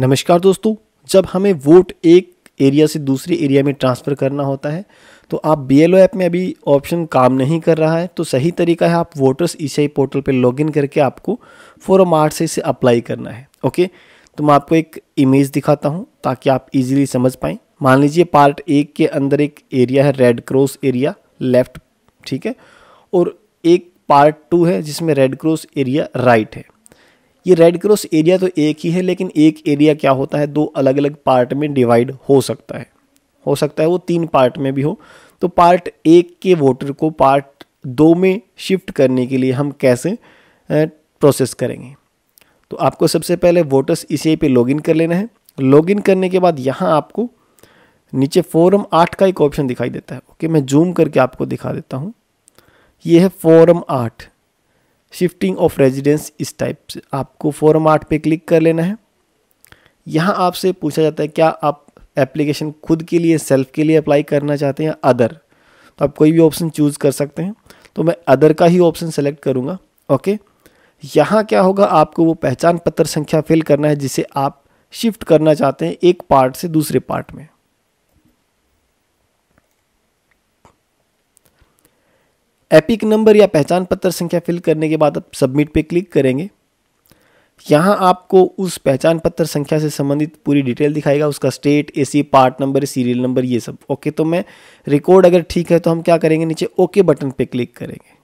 नमस्कार दोस्तों जब हमें वोट एक एरिया से दूसरे एरिया में ट्रांसफ़र करना होता है तो आप बी एल ऐप में अभी ऑप्शन काम नहीं कर रहा है तो सही तरीका है आप वोटर्स ई e पोर्टल पर लॉगिन करके आपको फॉरम आठ से इसे अप्लाई करना है ओके तो मैं आपको एक इमेज दिखाता हूँ ताकि आप इजीली समझ पाएँ मान लीजिए पार्ट एक के अंदर एक एरिया है रेड क्रॉस एरिया लेफ्ट ठीक है और एक पार्ट टू है जिसमें रेड क्रॉस एरिया राइट है ये रेड क्रॉस एरिया तो एक ही है लेकिन एक एरिया क्या होता है दो अलग अलग पार्ट में डिवाइड हो सकता है हो सकता है वो तीन पार्ट में भी हो तो पार्ट एक के वोटर को पार्ट दो में शिफ्ट करने के लिए हम कैसे प्रोसेस करेंगे तो आपको सबसे पहले वोटर्स इसी e पे लॉगिन कर लेना है लॉगिन करने के बाद यहाँ आपको नीचे फॉरम आठ का एक ऑप्शन दिखाई देता है ओके मैं जूम करके आपको दिखा देता हूँ ये है फॉरम आठ शिफ्टिंग ऑफ रेजिडेंस इस टाइप से आपको फॉर्म आठ पे क्लिक कर लेना है यहाँ आपसे पूछा जाता है क्या आप एप्लीकेशन खुद के लिए सेल्फ के लिए अप्लाई करना चाहते हैं या अदर तो आप कोई भी ऑप्शन चूज़ कर सकते हैं तो मैं अदर का ही ऑप्शन सेलेक्ट करूँगा ओके यहाँ क्या होगा आपको वो पहचान पत्र संख्या फिल करना है जिसे आप शिफ्ट करना चाहते हैं एक पार्ट से दूसरे पार्ट में एपिक नंबर या पहचान पत्र संख्या फिल करने के बाद आप सबमिट पे क्लिक करेंगे यहाँ आपको उस पहचान पत्र संख्या से संबंधित पूरी डिटेल दिखाएगा उसका state AC part number serial number ये सब ओके तो मैं रिकॉर्ड अगर ठीक है तो हम क्या करेंगे नीचे ओके बटन पे क्लिक करेंगे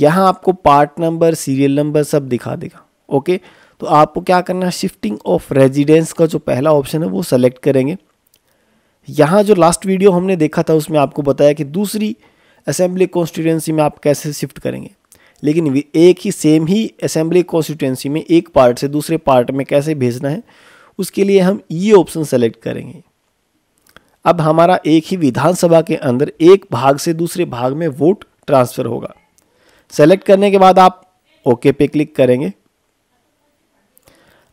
यहाँ आपको पार्ट नंबर सीरियल नंबर सब दिखा देगा ओके तो आपको क्या करना है शिफ्टिंग ऑफ रेजिडेंस का जो पहला ऑप्शन है वो सेलेक्ट करेंगे यहाँ जो लास्ट वीडियो हमने देखा था उसमें आपको बताया कि दूसरी असेंबली कॉन्स्टिट्यूंसी में आप कैसे शिफ्ट करेंगे लेकिन एक ही सेम ही असेंबली कॉन्स्टिट्यूंसी में एक पार्ट से दूसरे पार्ट में कैसे भेजना है उसके लिए हम ये ऑप्शन सेलेक्ट करेंगे अब हमारा एक ही विधानसभा के अंदर एक भाग से दूसरे भाग में वोट ट्रांसफ़र होगा सेलेक्ट करने के बाद आप ओके पे क्लिक करेंगे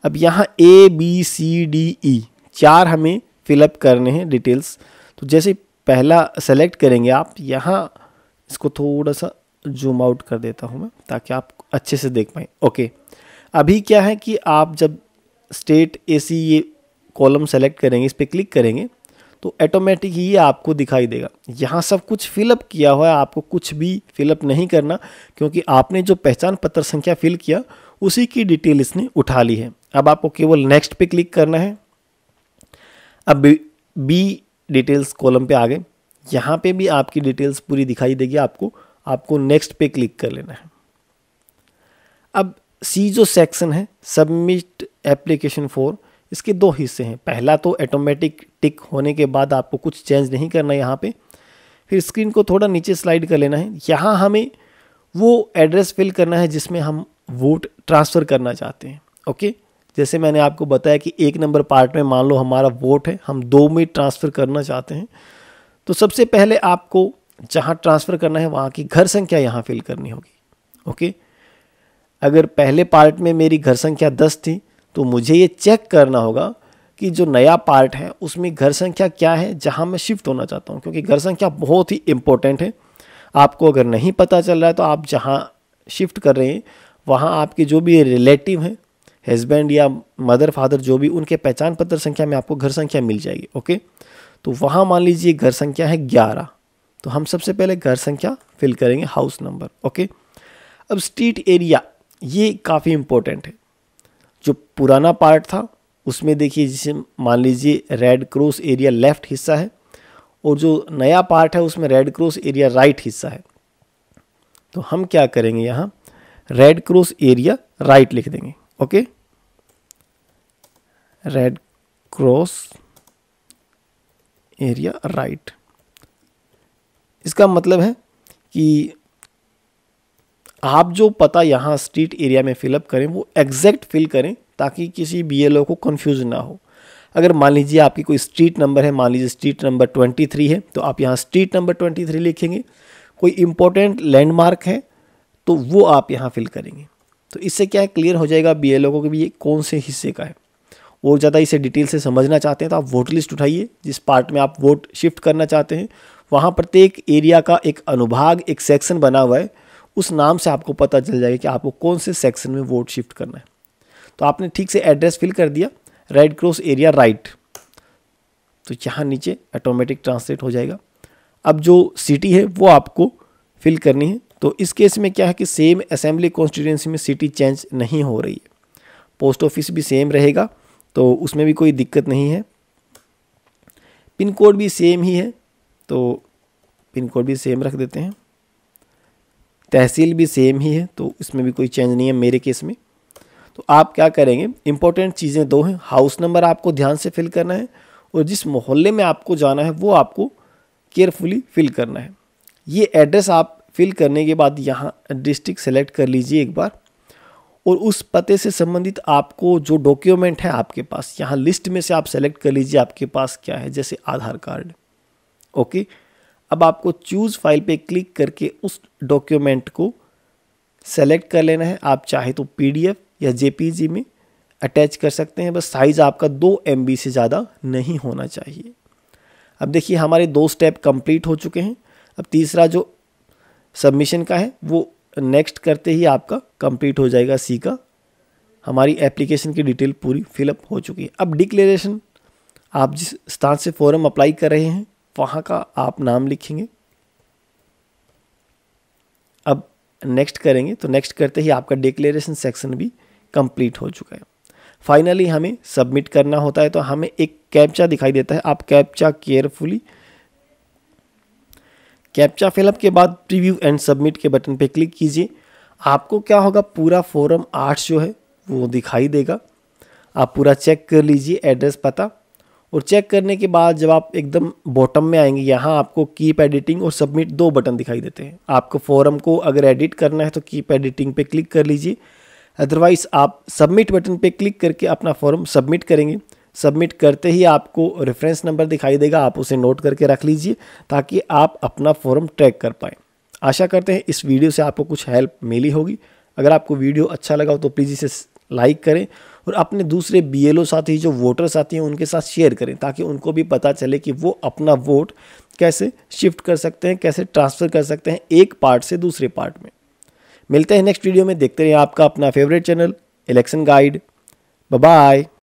अब यहाँ A B C D E चार हमें फिलअप करने हैं डिटेल्स तो जैसे पहला सेलेक्ट करेंगे आप यहाँ इसको थोड़ा सा जूम आउट कर देता हूँ मैं ताकि आप अच्छे से देख पाएँ ओके अभी क्या है कि आप जब स्टेट ए सी ये कॉलम सेलेक्ट करेंगे इस पर क्लिक करेंगे तो ऑटोमेटिक ये आपको दिखाई देगा यहाँ सब कुछ फिलअप किया हुआ है आपको कुछ भी फिलअप नहीं करना क्योंकि आपने जो पहचान पत्र संख्या फिल किया उसी की डिटेल इसने उठा ली है अब आपको केवल नेक्स्ट पे क्लिक करना है अब बी डिटेल्स कॉलम पे आ गए यहाँ पे भी आपकी डिटेल्स पूरी दिखाई देगी आपको आपको नेक्स्ट पे क्लिक कर लेना है अब सी जो सेक्शन है सबमिट एप्लीकेशन फॉर इसके दो हिस्से हैं पहला तो ऑटोमेटिक टिक होने के बाद आपको कुछ चेंज नहीं करना है यहाँ पे फिर स्क्रीन को थोड़ा नीचे स्लाइड कर लेना है यहाँ हमें वो एड्रेस फिल करना है जिसमें हम वोट ट्रांसफ़र करना चाहते हैं ओके जैसे मैंने आपको बताया कि एक नंबर पार्ट में मान लो हमारा वोट है हम दो में ट्रांसफ़र करना चाहते हैं तो सबसे पहले आपको जहाँ ट्रांसफ़र करना है वहाँ की घर संख्या यहाँ फिल करनी होगी ओके अगर पहले पार्ट में मेरी घर संख्या दस थी तो मुझे ये चेक करना होगा कि जो नया पार्ट है उसमें घर संख्या क्या है जहाँ मैं शिफ्ट होना चाहता हूँ क्योंकि घर संख्या बहुत ही इम्पोर्टेंट है आपको अगर नहीं पता चल रहा है तो आप जहाँ शिफ्ट कर रहे हैं वहाँ आपके जो भी रिलेटिव हैं हस्बैंड या मदर फादर जो भी उनके पहचान पत्र संख्या में आपको घर संख्या मिल जाएगी ओके तो वहाँ मान लीजिए घर संख्या है ग्यारह तो हम सबसे पहले घर संख्या फिल करेंगे हाउस नंबर ओके अब स्ट्रीट एरिया ये काफ़ी इम्पोर्टेंट है जो पुराना पार्ट था उसमें देखिए जिसे मान लीजिए रेड क्रॉस एरिया लेफ्ट हिस्सा है और जो नया पार्ट है उसमें रेड क्रॉस एरिया राइट हिस्सा है तो हम क्या करेंगे यहाँ रेड क्रॉस एरिया राइट लिख देंगे okay red cross area right इसका मतलब है कि आप जो पता यहाँ स्ट्रीट एरिया में फिलअप करें वो एग्जैक्ट फिल करें ताकि किसी बीएलओ को कंफ्यूज ना हो अगर मान लीजिए आपकी कोई स्ट्रीट नंबर है मान लीजिए स्ट्रीट नंबर ट्वेंटी थ्री है तो आप यहाँ स्ट्रीट नंबर ट्वेंटी थ्री लिखेंगे कोई इंपॉर्टेंट लैंडमार्क है तो वो आप यहाँ फिल करेंगे तो इससे क्या है क्लियर हो जाएगा बी को कि ये कौन से हिस्से का है और ज़्यादा इसे डिटेल से समझना चाहते हैं तो आप वोट लिस्ट उठाइए जिस पार्ट में आप वोट शिफ्ट करना चाहते हैं वहाँ प्रत्येक एरिया का एक अनुभाग एक सेक्शन बना हुआ है उस नाम से आपको पता चल जाएगा कि आपको कौन से सेक्शन में वोट शिफ्ट करना है तो आपने ठीक से एड्रेस फिल कर दिया रेड क्रॉस एरिया राइट तो यहाँ नीचे ऑटोमेटिक ट्रांसलेट हो जाएगा अब जो सिटी है वो आपको फिल करनी है तो इस केस में क्या है कि सेम असेंबली कॉन्स्टिट्यूंसी में सिटी चेंज नहीं हो रही है पोस्ट ऑफिस भी सेम रहेगा तो उसमें भी कोई दिक्कत नहीं है पिन कोड भी सेम ही है तो पिन कोड भी सेम रख देते हैं तहसील भी सेम ही है तो इसमें भी कोई चेंज नहीं है मेरे केस में तो आप क्या करेंगे इंपॉर्टेंट चीज़ें दो हैं हाउस नंबर आपको ध्यान से फिल करना है और जिस मोहल्ले में आपको जाना है वो आपको केयरफुली फिल करना है ये एड्रेस आप फिल करने के बाद यहाँ डिस्ट्रिक्ट सेलेक्ट कर लीजिए एक बार और उस पते से संबंधित आपको जो डॉक्यूमेंट है आपके पास यहाँ लिस्ट में से आप सेलेक्ट कर लीजिए आपके पास क्या है जैसे आधार कार्ड ओके अब आपको चूज़ फाइल पे क्लिक करके उस डॉक्यूमेंट को सेलेक्ट कर लेना है आप चाहे तो पीडीएफ या जेपीजी में अटैच कर सकते हैं बस साइज़ आपका दो एम से ज़्यादा नहीं होना चाहिए अब देखिए हमारे दो स्टेप कंप्लीट हो चुके हैं अब तीसरा जो सबमिशन का है वो नेक्स्ट तो करते ही आपका कंप्लीट हो जाएगा सी का हमारी एप्लीकेशन की डिटेल पूरी फिलअप हो चुकी है अब डिक्लेरेशन आप जिस स्थान से फॉर्म अप्लाई कर रहे हैं वहाँ का आप नाम लिखेंगे अब नेक्स्ट करेंगे तो नेक्स्ट करते ही आपका डिक्लेरेशन सेक्शन भी कंप्लीट हो चुका है फाइनली हमें सबमिट करना होता है तो हमें एक कैप्चा दिखाई देता है आप कैप्चा केयरफुली कैप्चा फिलअप के बाद प्रीव्यू एंड सबमिट के बटन पर क्लिक कीजिए आपको क्या होगा पूरा फॉरम आर्ट्स जो है वो दिखाई देगा आप पूरा चेक कर लीजिए एड्रेस पता और चेक करने के बाद जब आप एकदम बॉटम में आएंगे यहाँ आपको कीप एडिटिंग और सबमिट दो बटन दिखाई देते हैं आपको फॉरम को अगर एडिट करना है तो कीप एडिटिंग पे क्लिक कर लीजिए अदरवाइज़ आप सबमिट बटन पे क्लिक करके अपना फॉरम सबमिट करेंगे सबमिट करते ही आपको रेफरेंस नंबर दिखाई देगा आप उसे नोट करके रख लीजिए ताकि आप अपना फॉर्म ट्रैक कर पाएँ आशा करते हैं इस वीडियो से आपको कुछ हेल्प मिली होगी अगर आपको वीडियो अच्छा लगा हो तो प्लीज़ इसे लाइक करें और अपने दूसरे बीएलओ साथी जो वोटर साथी हैं उनके साथ शेयर करें ताकि उनको भी पता चले कि वो अपना वोट कैसे शिफ्ट कर सकते हैं कैसे ट्रांसफ़र कर सकते हैं एक पार्ट से दूसरे पार्ट में मिलते हैं नेक्स्ट वीडियो में देखते रहिए आपका अपना favourite channel election guide bye